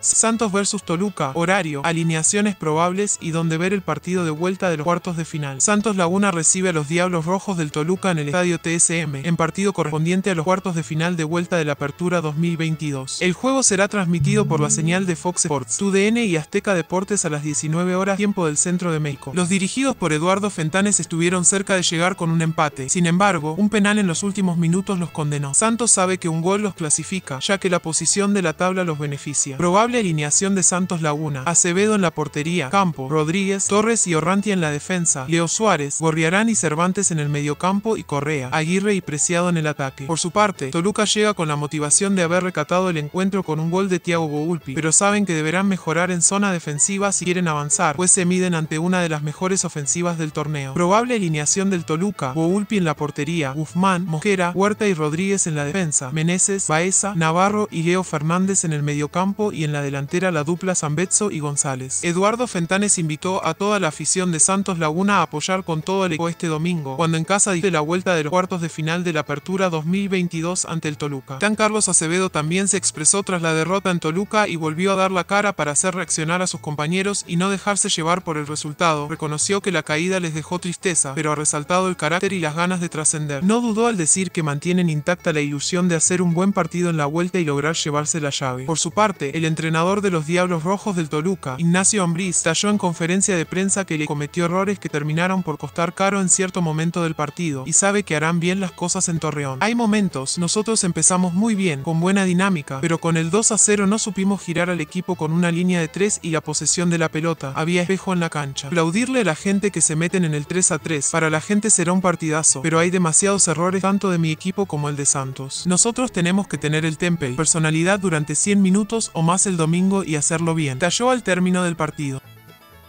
Santos vs Toluca, horario, alineaciones probables y donde ver el partido de vuelta de los cuartos de final. Santos Laguna recibe a los Diablos Rojos del Toluca en el estadio TSM, en partido correspondiente a los cuartos de final de vuelta de la Apertura 2022. El juego será transmitido por la señal de Fox Sports, TUDN y Azteca Deportes a las 19 horas tiempo del centro de México. Los dirigidos por Eduardo Fentanes estuvieron cerca de llegar con un empate, sin embargo, un penal en los últimos minutos los condenó. Santos sabe que un gol los clasifica, ya que la posición de la tabla los beneficia. Probable Probable alineación de Santos Laguna, Acevedo en la portería, Campo, Rodríguez, Torres y Orranti en la defensa, Leo Suárez, Gorriarán y Cervantes en el mediocampo y Correa, Aguirre y Preciado en el ataque. Por su parte, Toluca llega con la motivación de haber recatado el encuentro con un gol de Tiago Boulpi, pero saben que deberán mejorar en zona defensiva si quieren avanzar, pues se miden ante una de las mejores ofensivas del torneo. Probable alineación del Toluca, Boulpi en la portería, Guzmán, Mojera, Huerta y Rodríguez en la defensa, Meneses, Baeza, Navarro y Leo Fernández en el mediocampo y en la delantera la dupla Zambetso y González. Eduardo Fentanes invitó a toda la afición de Santos Laguna a apoyar con todo el equipo este domingo, cuando en casa dice la vuelta de los cuartos de final de la Apertura 2022 ante el Toluca. Tan Carlos Acevedo también se expresó tras la derrota en Toluca y volvió a dar la cara para hacer reaccionar a sus compañeros y no dejarse llevar por el resultado. Reconoció que la caída les dejó tristeza, pero ha resaltado el carácter y las ganas de trascender. No dudó al decir que mantienen intacta la ilusión de hacer un buen partido en la vuelta y lograr llevarse la llave. Por su parte, el entrenador entrenador de los Diablos Rojos del Toluca, Ignacio Ambriz, talló en conferencia de prensa que le cometió errores que terminaron por costar caro en cierto momento del partido y sabe que harán bien las cosas en Torreón. Hay momentos, nosotros empezamos muy bien, con buena dinámica, pero con el 2 a 0 no supimos girar al equipo con una línea de 3 y la posesión de la pelota. Había espejo en la cancha. Aplaudirle a la gente que se meten en el 3 a 3. Para la gente será un partidazo, pero hay demasiados errores tanto de mi equipo como el de Santos. Nosotros tenemos que tener el y personalidad durante 100 minutos o más el domingo y hacerlo bien. talló al término del partido.